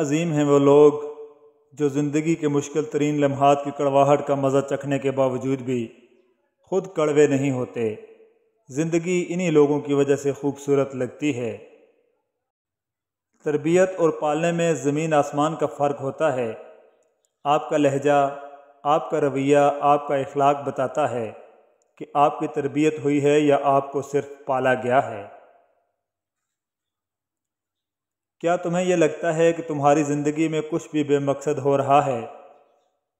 अजीम हैं वो लोग जो ज़िंदगी के मुश्किल तरीन लम्हात की कड़वाहट का मज़ा चखने के बावजूद भी खुद कड़वे नहीं होते ज़िंदगी इन्हीं लोगों की वजह से खूबसूरत लगती है तरबियत और पालने में ज़मीन आसमान का फ़र्क होता है आपका लहजा आपका रवैया आपका अखलाक बताता है कि आपकी तरबियत हुई है या आपको सिर्फ पाला गया है क्या तुम्हें यह लगता है कि तुम्हारी ज़िंदगी में कुछ भी बेमकसद हो रहा है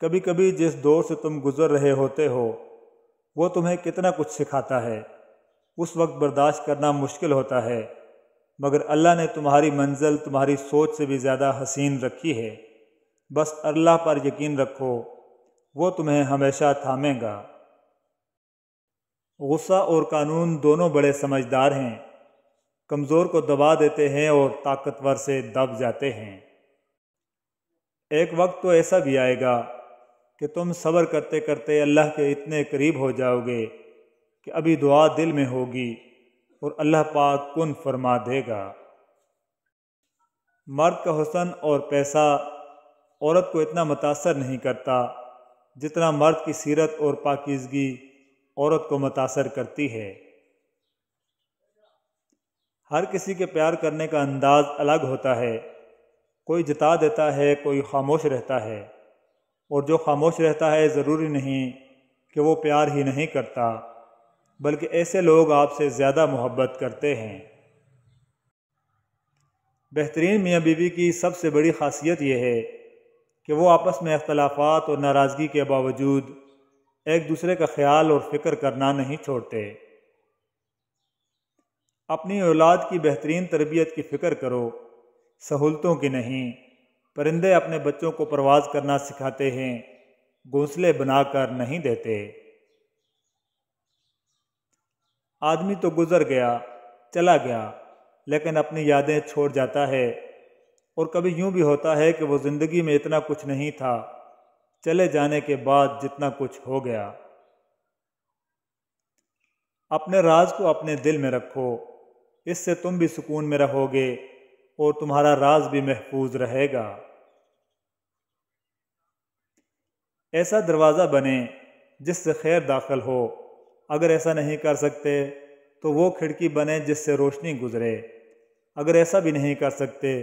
कभी कभी जिस दौर से तुम गुज़र रहे होते हो वो तुम्हें कितना कुछ सिखाता है उस वक्त बर्दाश्त करना मुश्किल होता है मगर अल्लाह ने तुम्हारी मंजिल तुम्हारी सोच से भी ज़्यादा हसीन रखी है बस अल्लाह पर यकीन रखो वो तुम्हें हमेशा थामेगा गुस्सा और कानून दोनों बड़े समझदार हैं कमज़ोर को दबा देते हैं और ताकतवर से दब जाते हैं एक वक्त तो ऐसा भी आएगा कि तुम सब्र करते करते अल्लाह के इतने करीब हो जाओगे कि अभी दुआ दिल में होगी और अल्लाह पाक कन फरमा देगा मर्द का हुसन और पैसा औरत को इतना मुतासर नहीं करता जितना मर्द की सीरत और पाकिजगी औरत को मुतासर करती है हर किसी के प्यार करने का अंदाज़ अलग होता है कोई जता देता है कोई खामोश रहता है और जो खामोश रहता है ज़रूरी नहीं कि वो प्यार ही नहीं करता बल्कि ऐसे लोग आपसे ज़्यादा मोहब्बत करते हैं बेहतरीन मियाँ बीवी की सबसे बड़ी खासियत यह है कि वो आपस में अख्तलाफात और नाराज़गी के बावजूद एक दूसरे का ख्याल और फ़िक्र करना नहीं छोड़ते अपनी औलाद की बेहतरीन तरबियत की फ़िक्र करो सहूलतों की नहीं परिंदे अपने बच्चों को परवाज करना सिखाते हैं घोंसले बनाकर नहीं देते आदमी तो गुज़र गया चला गया लेकिन अपनी यादें छोड़ जाता है और कभी यूं भी होता है कि वो ज़िंदगी में इतना कुछ नहीं था चले जाने के बाद जितना कुछ हो गया अपने राज को अपने दिल में रखो इससे तुम भी सुकून में रहोगे और तुम्हारा राज भी महफूज रहेगा ऐसा दरवाज़ा बने जिससे खैर दाखिल हो अगर ऐसा नहीं कर सकते तो वो खिड़की बने जिससे रोशनी गुजरे अगर ऐसा भी नहीं कर सकते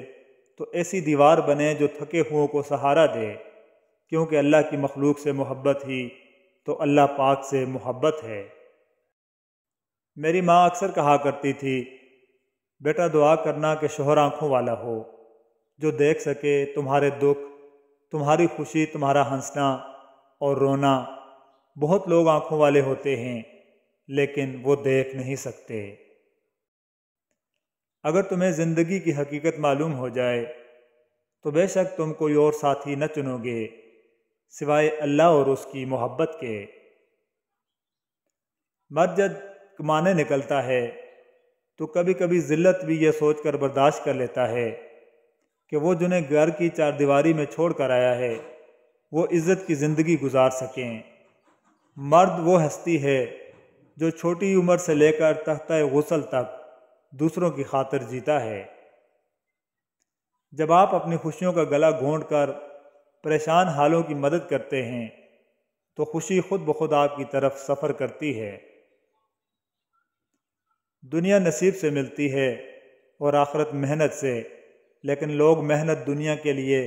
तो ऐसी दीवार बने जो थके हुओं को सहारा दे क्योंकि अल्लाह की मखलूक से मोहब्बत ही तो अल्लाह पाक से मोहब्बत है मेरी माँ अक्सर कहा करती थी बेटा दुआ करना कि शोहर आँखों वाला हो जो देख सके तुम्हारे दुख तुम्हारी खुशी तुम्हारा हंसना और रोना बहुत लोग आँखों वाले होते हैं लेकिन वो देख नहीं सकते अगर तुम्हें ज़िंदगी की हकीकत मालूम हो जाए तो बेशक तुम कोई और साथी न चुनोगे सिवाय अल्लाह और उसकी मोहब्बत के जब कमाने निकलता है तो कभी कभी ज़िल्लत भी यह सोचकर बर्दाश्त कर लेता है कि वो जिन्हें घर की चारदीवारी में छोड़ कर आया है वो इज़्ज़त की ज़िंदगी गुजार सकें मर्द वो हस्ती है जो छोटी उम्र से लेकर तख्त गसल तक दूसरों की खातर जीता है जब आप अपनी खुशियों का गला घोंट कर परेशान हालों की मदद करते हैं तो खुशी खुद ब खुद आपकी तरफ सफ़र करती है दुनिया नसीब से मिलती है और आखरत मेहनत से लेकिन लोग मेहनत दुनिया के लिए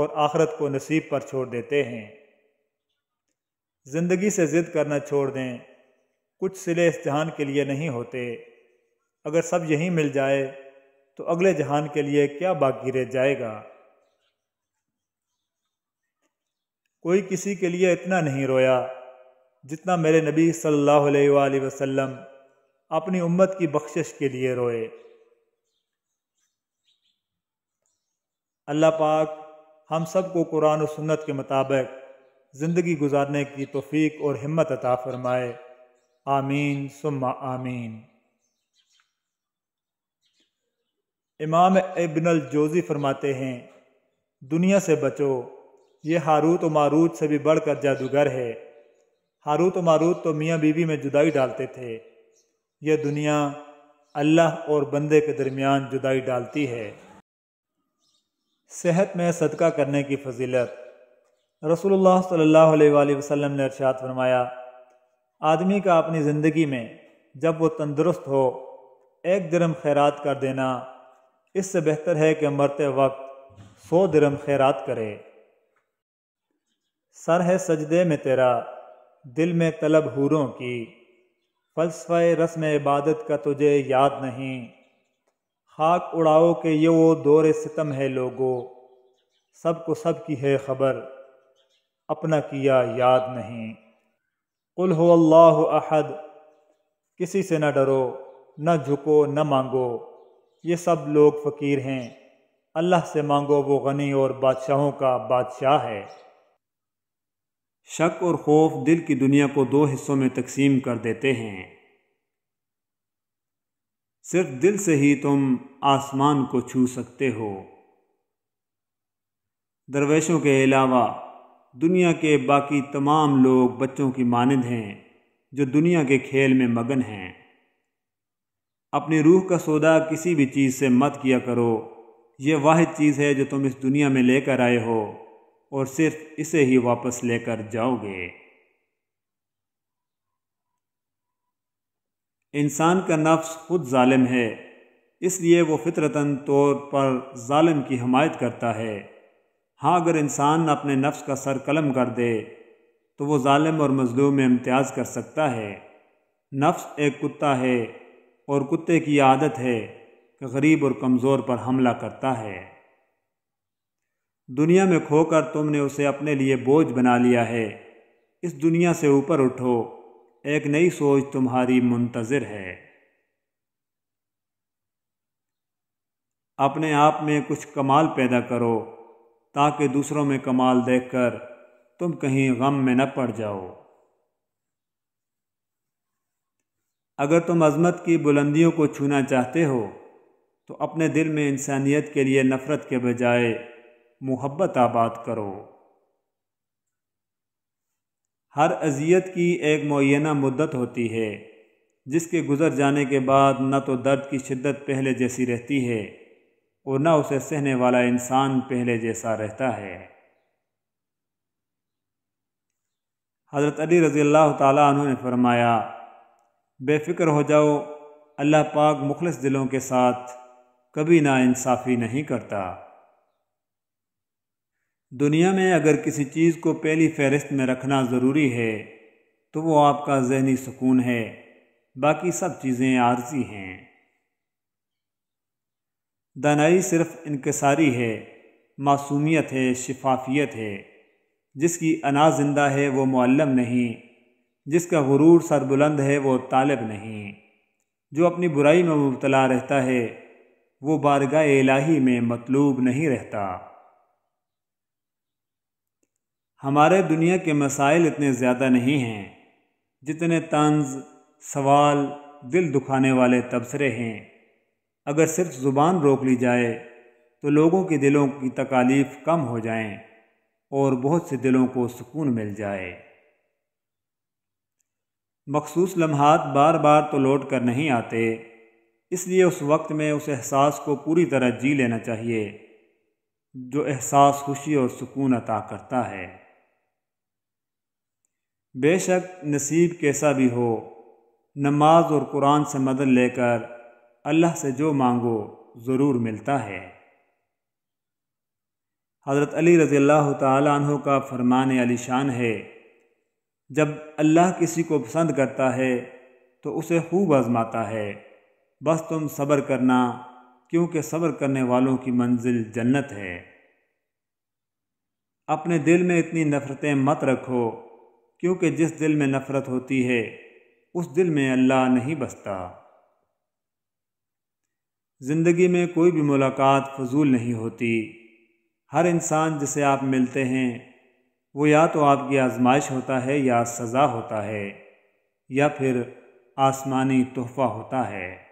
और आखरत को नसीब पर छोड़ देते हैं ज़िंदगी से ज़िद करना छोड़ दें कुछ सिले इस जहान के लिए नहीं होते अगर सब यहीं मिल जाए तो अगले जहान के लिए क्या बाकी रह जाएगा कोई किसी के लिए इतना नहीं रोया जितना मेरे नबी सल्लल्लाहु अलैहि वसल्लम अपनी उम्मत की बख्शिश के लिए रोए अल्लाह पाक हम सबको कुरान और सुन्नत के मुताबिक ज़िंदगी गुजारने की तोफ़ीक और हिम्मत अता फ़रमाए आमीन सुम्मा आमीन इमाम इबनल जोजी फरमाते हैं दुनिया से बचो ये हारूत और मारूत से भी बढ़कर जादूगर है हारूत और मारूत तो मियाँ बीवी में जुदाई डालते थे यह दुनिया अल्लाह और बंदे के दरमियान जुदाई डालती है सेहत में सदका करने की फजीलत रसूलुल्लाह सल्लल्लाहु अलैहि वसल्लम ने अर्शाद फरमाया आदमी का अपनी ज़िंदगी में जब वो तंदुरुस्त हो एक दरम खैरात कर देना इससे बेहतर है कि मरते वक्त सौ दरम खैरात करे सर है सजदे में तेरा दिल में तलब हूरों की फ़लसफ़ रस्म इबादत का तुझे याद नहीं खाक उड़ाओ के ये वो दौर सितम है लोगो सब को सब की है खबर अपना किया याद नहीं कुल हो अल्लाह अहद किसी से न डरो न झुको न मांगो ये सब लोग फ़कीर हैं अल्लाह से मांगो वो गनी और बादशाहों का बादशाह है शक और खौफ दिल की दुनिया को दो हिस्सों में तकसीम कर देते हैं सिर्फ दिल से ही तुम आसमान को छू सकते हो दरवेशों के अलावा दुनिया के बाकी तमाम लोग बच्चों की मानद हैं जो दुनिया के खेल में मगन हैं अपनी रूह का सौदा किसी भी चीज़ से मत किया करो ये वाद चीज़ है जो तुम इस दुनिया में लेकर आए हो और सिर्फ इसे ही वापस लेकर जाओगे इंसान का नफ्स खुद जालिम है इसलिए वो फितरतन तौर पर जालिम की हमायत करता है हाँ अगर इंसान अपने नफ्स का सर कलम कर दे तो वो जालिम और मज़लूम में इम्तियाज़ कर सकता है नफ्स एक कुत्ता है और कुत्ते की आदत है कि गरीब और कमज़ोर पर हमला करता है दुनिया में खोकर तुमने उसे अपने लिए बोझ बना लिया है इस दुनिया से ऊपर उठो एक नई सोच तुम्हारी मुंतज़र है अपने आप में कुछ कमाल पैदा करो ताकि दूसरों में कमाल देखकर तुम कहीं गम में न पड़ जाओ अगर तुम अजमत की बुलंदियों को छूना चाहते हो तो अपने दिल में इंसानियत के लिए नफ़रत के बजाय मोहब्बत आबाद करो हर अजियत की एक मुना मुद्दत होती है जिसके गुज़र जाने के बाद न तो दर्द की शिद्दत पहले जैसी रहती है और न उसे सहने वाला इंसान पहले जैसा रहता है हज़रत अली रज़ी अल्लाह तु ने फरमाया बेफिक्र हो जाओ अल्लाह पाक मुखलस दिलों के साथ कभी ना इंसाफ़ी नहीं करता दुनिया में अगर किसी चीज़ को पहली फहरिस्त में रखना ज़रूरी है तो वो आपका जहनी सुकून है बाकी सब चीज़ें आर्जी हैं दानाई सिर्फ इनकसारी है मासूमियत है शफाफियत है जिसकी अना जिंदा है वो मुअल्लम नहीं जिसका गुरूर सरबुलंद है वो तालब नहीं जो अपनी बुराई में मुबतला रहता है वो बारगाह इलाही में मतलूब नहीं रहता हमारे दुनिया के मसाइल इतने ज़्यादा नहीं हैं जितने तंज सवाल दिल दुखाने वाले तबसरे हैं अगर सिर्फ ज़ुबान रोक ली जाए तो लोगों के दिलों की तकालीफ कम हो जाएं और बहुत से दिलों को सुकून मिल जाए मखसूस लम्हात बार बार तो लौट कर नहीं आते इसलिए उस वक्त में उस एहसास को पूरी तरह जी लेना चाहिए जो एहसास खुशी और सुकून अता करता है बेशक नसीब कैसा भी हो नमाज और कुरान से मदद लेकर अल्लाह से जो मांगो ज़रूर मिलता है हज़रत अली रज़ी अल्लाह तहों का फ़रमान अलीशान है जब अल्लाह किसी को पसंद करता है तो उसे खूब आज़माता है बस तुम सब्र करना क्योंकि सब्र करने वालों की मंजिल जन्नत है अपने दिल में इतनी नफ़रतें मत रखो क्योंकि जिस दिल में नफ़रत होती है उस दिल में अल्लाह नहीं बसता ज़िंदगी में कोई भी मुलाकात फजूल नहीं होती हर इंसान जिसे आप मिलते हैं वो या तो आपकी आजमाइश होता है या सज़ा होता है या फिर आसमानी तोहफ़ा होता है